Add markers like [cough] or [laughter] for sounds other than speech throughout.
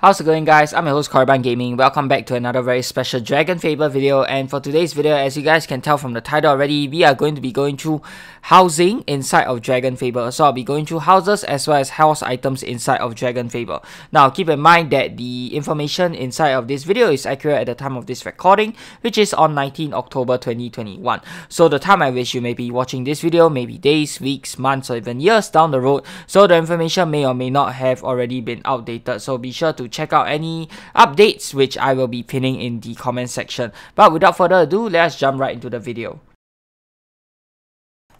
How's it going guys, I'm your host Korriban Gaming, welcome back to another very special Dragon Fable video and for today's video as you guys can tell from the title already, we are going to be going through housing inside of Dragon Fable. So I'll be going through houses as well as house items inside of Dragon Fable. Now keep in mind that the information inside of this video is accurate at the time of this recording which is on 19 October 2021. So the time at which you may be watching this video may be days, weeks, months or even years down the road so the information may or may not have already been outdated so be sure to check out any updates which I will be pinning in the comment section. But without further ado, let's jump right into the video.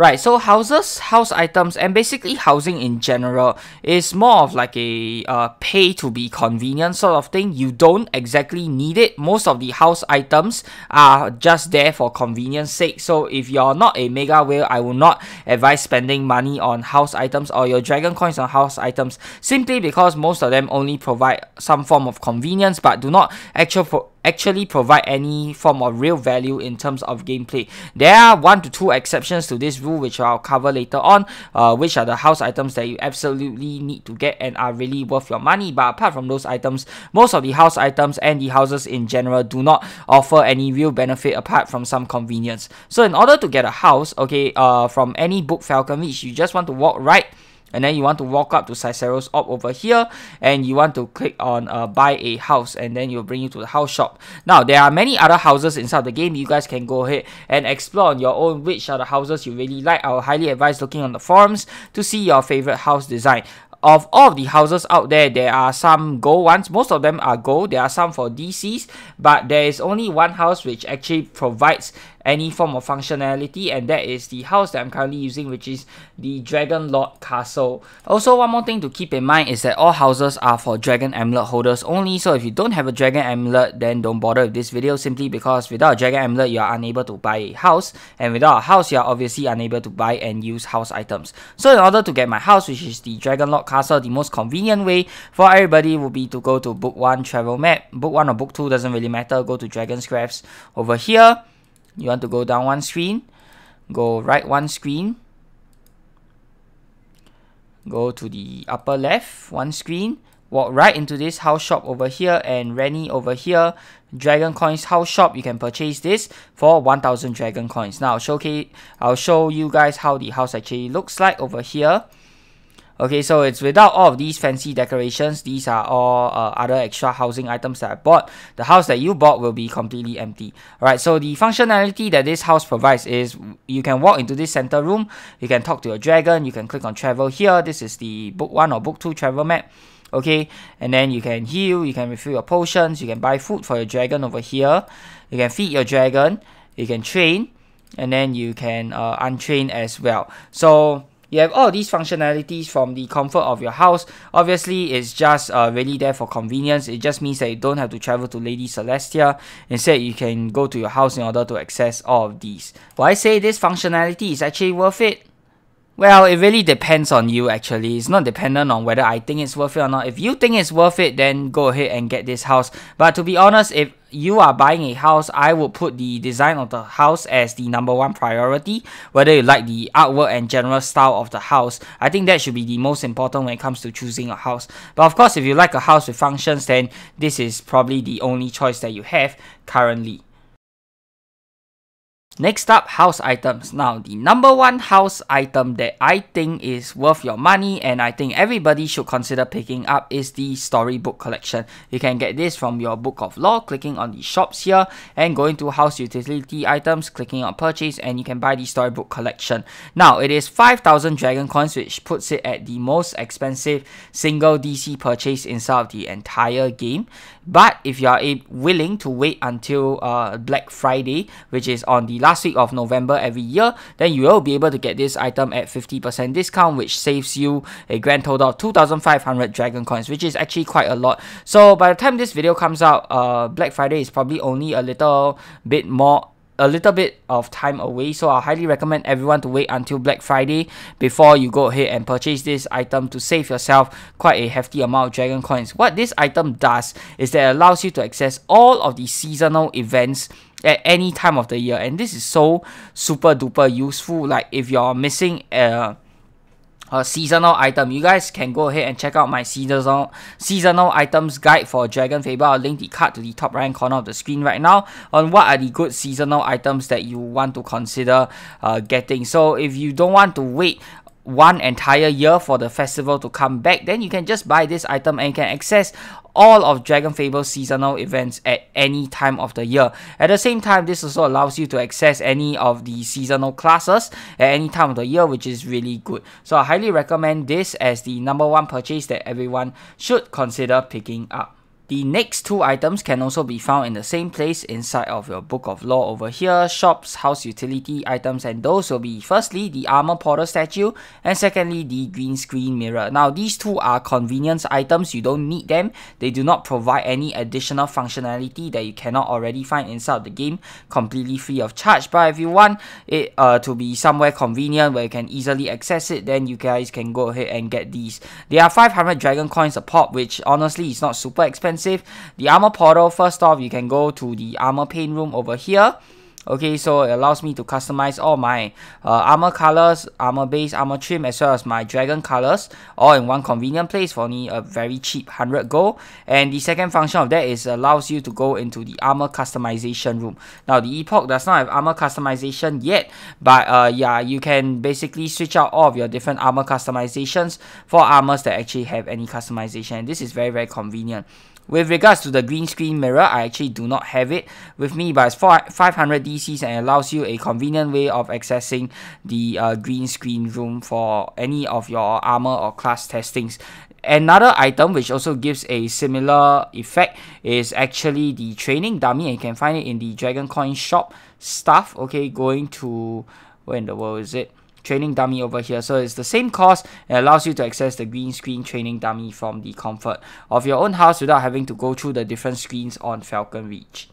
Right, so houses, house items, and basically housing in general is more of like a uh, pay to be convenient sort of thing. You don't exactly need it. Most of the house items are just there for convenience sake. So if you're not a mega whale, I will not advise spending money on house items or your dragon coins on house items simply because most of them only provide some form of convenience but do not actual actually provide any form of real value in terms of gameplay. There are one to two exceptions to this rule which I'll cover later on, uh, which are the house items that you absolutely need to get and are really worth your money. But apart from those items, most of the house items and the houses in general do not offer any real benefit apart from some convenience. So in order to get a house, okay, uh, from any book Falcon Reach, you just want to walk right and then you want to walk up to Cicero's op over here and you want to click on uh, buy a house and then you'll bring you to the house shop now there are many other houses inside the game you guys can go ahead and explore on your own which are the houses you really like I would highly advise looking on the forums to see your favorite house design of all of the houses out there, there are some gold ones. Most of them are gold. There are some for DCs, but there is only one house which actually provides any form of functionality and that is the house that I'm currently using which is the Dragon Lord Castle. Also one more thing to keep in mind is that all houses are for Dragon Amulet holders only so if you don't have a Dragon Amulet then don't bother with this video simply because without a Dragon Amulet you are unable to buy a house and without a house you are obviously unable to buy and use house items. So in order to get my house which is the Dragon Lord Castle the most convenient way for everybody would be to go to book 1 travel map. Book 1 or book 2 doesn't really matter go to Dragon's Crafts over here you want to go down one screen, go right one screen, go to the upper left one screen, walk right into this house shop over here and Rennie over here. Dragon coins house shop, you can purchase this for 1000 dragon coins. Now I'll showcase, I'll show you guys how the house actually looks like over here. Okay, so it's without all of these fancy decorations. These are all uh, other extra housing items that I bought. The house that you bought will be completely empty. Alright, so the functionality that this house provides is you can walk into this center room, you can talk to your dragon, you can click on travel here. This is the book 1 or book 2 travel map okay and then you can heal you can refill your potions you can buy food for your dragon over here you can feed your dragon you can train and then you can uh, untrain as well so you have all these functionalities from the comfort of your house. Obviously, it's just uh, really there for convenience. It just means that you don't have to travel to Lady Celestia. Instead, you can go to your house in order to access all of these. Why say this functionality is actually worth it? Well, it really depends on you actually. It's not dependent on whether I think it's worth it or not. If you think it's worth it, then go ahead and get this house. But to be honest, if you are buying a house, I would put the design of the house as the number one priority, whether you like the artwork and general style of the house. I think that should be the most important when it comes to choosing a house. But of course, if you like a house with functions, then this is probably the only choice that you have currently. Next up, house items. Now, the number one house item that I think is worth your money and I think everybody should consider picking up is the storybook collection. You can get this from your book of law, clicking on the shops here and going to house utility items, clicking on purchase and you can buy the storybook collection. Now, it is 5000 dragon coins which puts it at the most expensive single DC purchase inside of the entire game. But if you are willing to wait until uh, Black Friday, which is on the last last week of November every year, then you will be able to get this item at 50% discount, which saves you a grand total of 2,500 Dragon Coins, which is actually quite a lot. So by the time this video comes out, uh, Black Friday is probably only a little bit more a little bit of time away so I highly recommend everyone to wait until Black Friday before you go ahead and purchase this item to save yourself quite a hefty amount of dragon coins. What this item does is that it allows you to access all of the seasonal events at any time of the year and this is so super duper useful like if you're missing a a seasonal item. You guys can go ahead and check out my seasonal seasonal items guide for Dragon Fable. I'll link the card to the top right corner of the screen right now on what are the good seasonal items that you want to consider uh, getting. So if you don't want to wait one entire year for the festival to come back, then you can just buy this item and can access all of Dragon Fable seasonal events at any time of the year. At the same time, this also allows you to access any of the seasonal classes at any time of the year, which is really good. So I highly recommend this as the number one purchase that everyone should consider picking up. The next two items can also be found in the same place inside of your book of law over here, shops, house utility items and those will be firstly the armor portal statue and secondly the green screen mirror. Now these two are convenience items, you don't need them, they do not provide any additional functionality that you cannot already find inside the game completely free of charge but if you want it uh, to be somewhere convenient where you can easily access it then you guys can go ahead and get these. They are 500 dragon coins a pop which honestly is not super expensive expensive. The armor portal, first off, you can go to the armor paint room over here okay so it allows me to customize all my uh, armor colors armor base armor trim as well as my dragon colors all in one convenient place for only a very cheap 100 gold and the second function of that is allows you to go into the armor customization room now the epoch does not have armor customization yet but uh, yeah you can basically switch out all of your different armor customizations for armors that actually have any customization and this is very very convenient with regards to the green screen mirror I actually do not have it with me but it's 500 and allows you a convenient way of accessing the uh, green screen room for any of your armor or class testings. Another item which also gives a similar effect is actually the training dummy and you can find it in the Dragon Coin shop stuff. Okay, going to, where in the world is it? training dummy over here. So it's the same cost and allows you to access the green screen training dummy from the comfort of your own house without having to go through the different screens on Falcon Reach.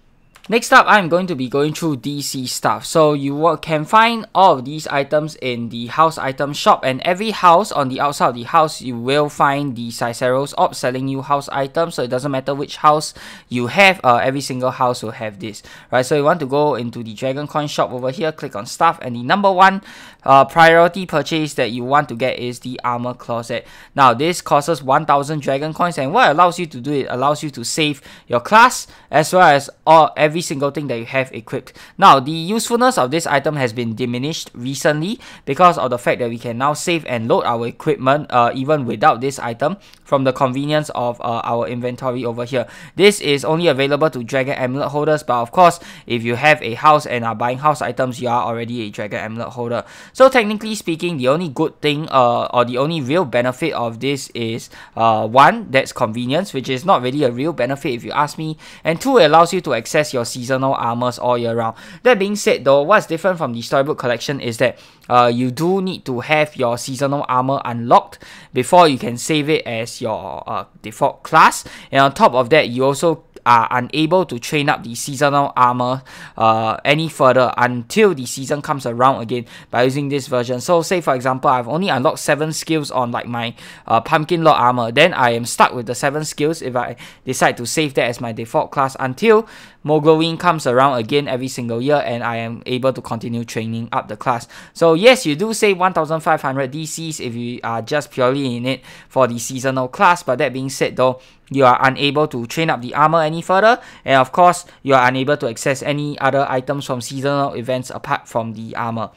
Next up, I'm going to be going through DC stuff. So you can find all of these items in the house item shop and every house on the outside of the house, you will find the Cicero's op selling you house items. So it doesn't matter which house you have, uh, every single house will have this, right? So you want to go into the Dragon Coin shop over here, click on stuff and the number one uh, priority purchase that you want to get is the armor closet. Now this costs 1000 Dragon Coins and what allows you to do, it allows you to save your class as well as all every every single thing that you have equipped. Now, the usefulness of this item has been diminished recently because of the fact that we can now save and load our equipment uh, even without this item from the convenience of uh, our inventory over here. This is only available to Dragon Amulet holders, but of course, if you have a house and are buying house items, you are already a Dragon Amulet holder. So technically speaking, the only good thing uh, or the only real benefit of this is uh, one, that's convenience, which is not really a real benefit if you ask me, and two, it allows you to access your seasonal armors all year round. That being said though, what's different from the storybook collection is that uh, you do need to have your seasonal armor unlocked before you can save it as your uh, default class. And on top of that, you also are unable to train up the seasonal armor uh, any further until the season comes around again by using this version. So say for example, I've only unlocked 7 skills on like my uh, Pumpkin Lord armor. Then I am stuck with the 7 skills if I decide to save that as my default class until Mogulwing comes around again every single year and I am able to continue training up the class. So yes, you do save 1500 DCs if you are just purely in it for the seasonal class. But that being said though, you are unable to train up the armor any further and of course you are unable to access any other items from seasonal events apart from the armor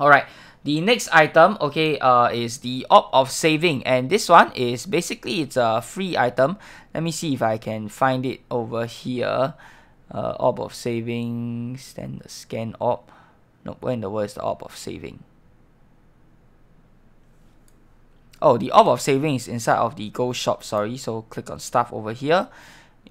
alright the next item okay uh is the op of saving and this one is basically it's a free item let me see if I can find it over here uh, of savings then the scan op. no where in the world is the op of saving oh the orb of savings inside of the gold shop sorry so click on stuff over here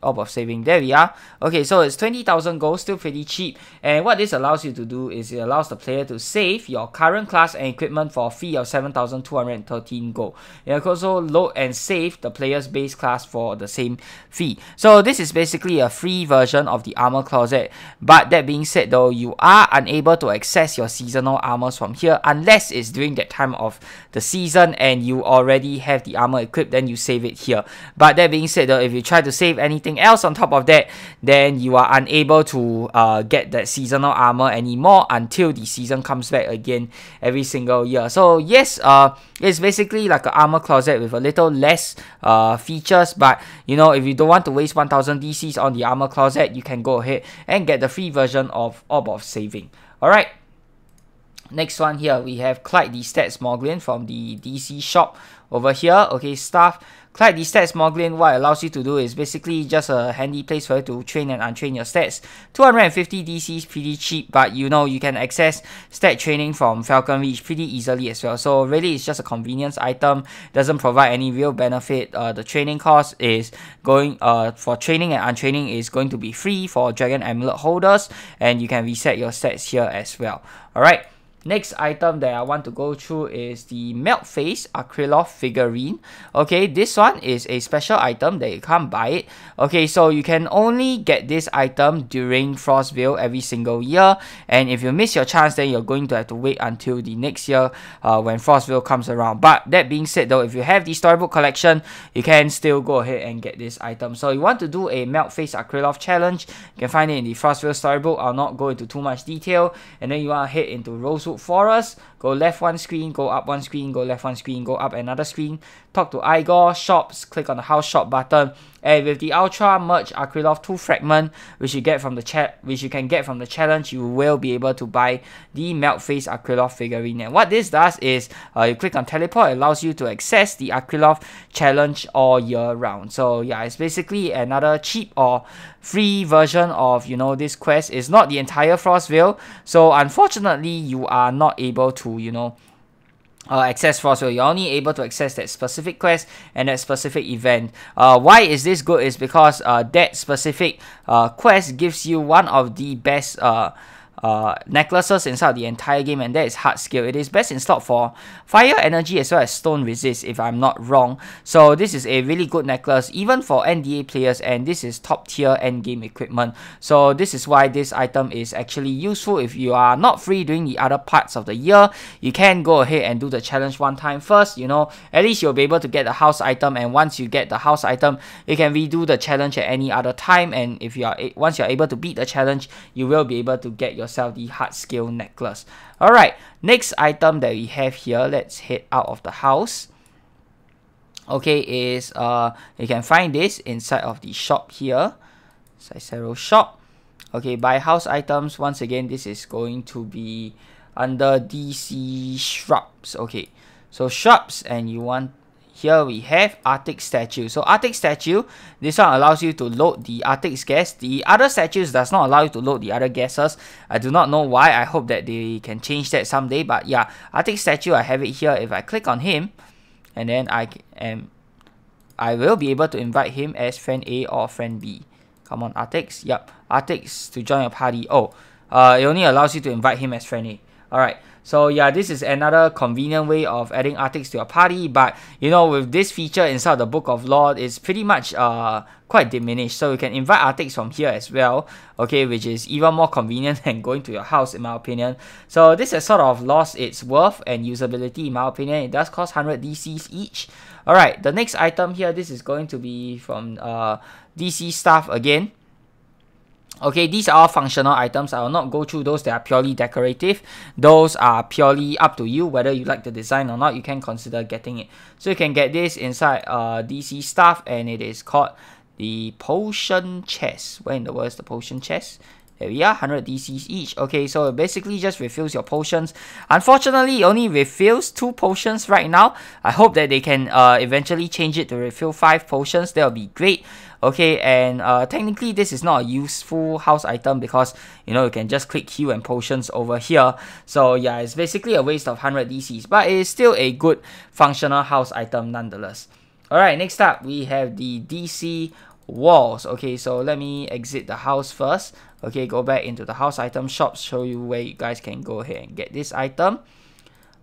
of saving. There we are. Okay, so it's 20,000 gold, still pretty cheap. And what this allows you to do is it allows the player to save your current class and equipment for a fee of 7,213 gold. You can also load and save the player's base class for the same fee. So this is basically a free version of the armor closet. But that being said though, you are unable to access your seasonal armors from here unless it's during that time of the season and you already have the armor equipped, then you save it here. But that being said though, if you try to save anything anything else on top of that, then you are unable to uh, get that seasonal armor anymore until the season comes back again every single year. So yes, uh, it's basically like an armor closet with a little less uh, features, but you know, if you don't want to waste 1000 DCs on the armor closet, you can go ahead and get the free version of Orb of Saving. Alright, Next one here, we have Clyde the Stats Morglin from the DC shop over here. Okay, staff. Clyde the Stats Morglin, what allows you to do is basically just a handy place for you to train and untrain your stats. 250 DC is pretty cheap, but you know you can access stat training from Falcon Reach pretty easily as well. So really it's just a convenience item, doesn't provide any real benefit. Uh, the training cost is going uh, for training and untraining is going to be free for Dragon Amulet holders and you can reset your stats here as well. Alright. Next item that I want to go through is the Melt Face acrylic figurine. Okay, this one is a special item that you can't buy it. Okay, so you can only get this item during Frostville every single year. And if you miss your chance, then you're going to have to wait until the next year uh, when Frostville comes around. But that being said though, if you have the storybook collection, you can still go ahead and get this item. So you want to do a Melt Face acrylic challenge, you can find it in the Frostville storybook. I'll not go into too much detail. And then you want to head into Rosewood for us. Go left one screen, go up one screen, go left one screen, go up another screen. Talk to Igor, shops, click on the house shop button. And with the Ultra Merge Akrilov 2 fragment, which you get from the chat which you can get from the challenge, you will be able to buy the Melt Face Akrilov figurine. And what this does is uh, you click on teleport, it allows you to access the Akrilov challenge all year round. So yeah, it's basically another cheap or free version of you know this quest. It's not the entire Frostvale, so unfortunately you are not able to, you know, uh, access for. So you're only able to access that specific quest and that specific event. Uh, why is this good? Is because uh, that specific uh, quest gives you one of the best uh, uh, necklaces inside the entire game and that is hard skill. It is best in slot for fire energy as well as stone resist if I'm not wrong. So this is a really good necklace even for NDA players and this is top tier end game equipment. So this is why this item is actually useful if you are not free during the other parts of the year. You can go ahead and do the challenge one time first you know at least you'll be able to get the house item and once you get the house item you can redo the challenge at any other time and if you are once you're able to beat the challenge you will be able to get your yourself the hard scale necklace. Alright, next item that we have here, let's head out of the house. Okay, is uh, you can find this inside of the shop here. Cicero shop. Okay, buy house items. Once again, this is going to be under DC shrubs. Okay, so shrubs and you want here we have Arctic Statue. So Arctic Statue, this one allows you to load the Arctic gas. The other statues does not allow you to load the other gases. I do not know why. I hope that they can change that someday. But yeah, Arctic Statue, I have it here. If I click on him, and then I am, I will be able to invite him as friend A or friend B. Come on, Arctic. Yep, Arctic to join your party. Oh, uh, it only allows you to invite him as friend A. Alright, so yeah, this is another convenient way of adding articles to your party, but you know, with this feature inside the Book of Law, it's pretty much uh, quite diminished. So you can invite articles from here as well, okay, which is even more convenient [laughs] than going to your house in my opinion. So this has sort of lost its worth and usability in my opinion. It does cost 100 DCs each. Alright, the next item here, this is going to be from uh, DC staff again. Okay, these are all functional items. I will not go through those that are purely decorative. Those are purely up to you whether you like the design or not. You can consider getting it. So you can get this inside uh, DC stuff and it is called the potion chest. Where in the world is the potion chest? There we are, 100 DCs each. Okay, so it basically just refills your potions. Unfortunately, it only refills 2 potions right now. I hope that they can uh, eventually change it to refill 5 potions. That will be great. Okay, and uh, technically this is not a useful house item because, you know, you can just click heal and potions over here. So yeah, it's basically a waste of 100 DCs, but it is still a good functional house item nonetheless. Alright, next up we have the DC walls. Okay, so let me exit the house first okay go back into the house item shop show you where you guys can go ahead and get this item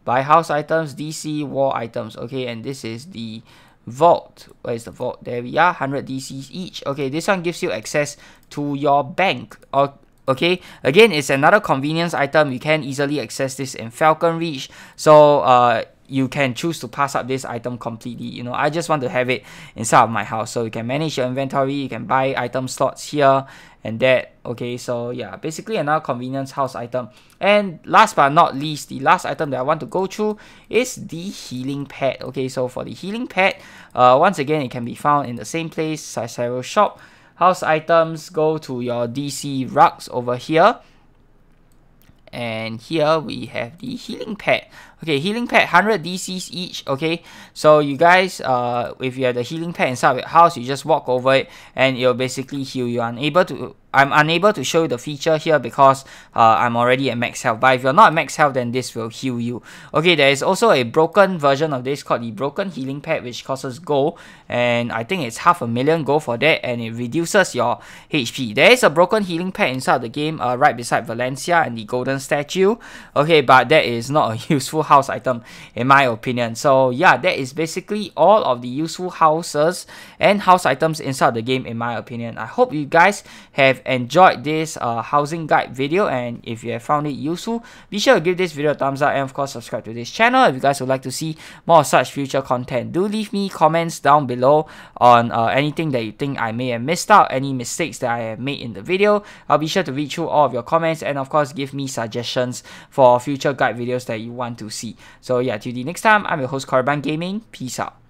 buy house items dc wall items okay and this is the vault where is the vault there we are 100 dc's each okay this one gives you access to your bank or okay again it's another convenience item you can easily access this in falcon reach so uh you can choose to pass up this item completely. You know, I just want to have it inside of my house. So you can manage your inventory, you can buy item slots here and that. Okay, so yeah, basically another convenience house item. And last but not least, the last item that I want to go through is the healing pad. Okay, so for the healing pad, uh, once again, it can be found in the same place, Cicero shop. House items, go to your DC rugs over here and here we have the healing pad Okay, healing pad, 100 DCs each, okay? So you guys, uh, if you have the healing pad inside of your house, you just walk over it and it'll basically heal you. Unable to, I'm unable to show you the feature here because uh, I'm already at max health. But if you're not max health, then this will heal you. Okay, there is also a broken version of this called the Broken Healing Pad, which causes gold. And I think it's half a million gold for that, and it reduces your HP. There is a Broken Healing Pad inside the game, uh, right beside Valencia and the Golden Statue. Okay, but that is not a [laughs] useful house item in my opinion. So yeah, that is basically all of the useful houses and house items inside the game in my opinion. I hope you guys have enjoyed this uh, housing guide video and if you have found it useful, be sure to give this video a thumbs up and of course subscribe to this channel if you guys would like to see more such future content. Do leave me comments down below on uh, anything that you think I may have missed out, any mistakes that I have made in the video. I'll be sure to read through all of your comments and of course give me suggestions for future guide videos that you want to see see. So yeah, till the next time, I'm your host Carbon Gaming. Peace out.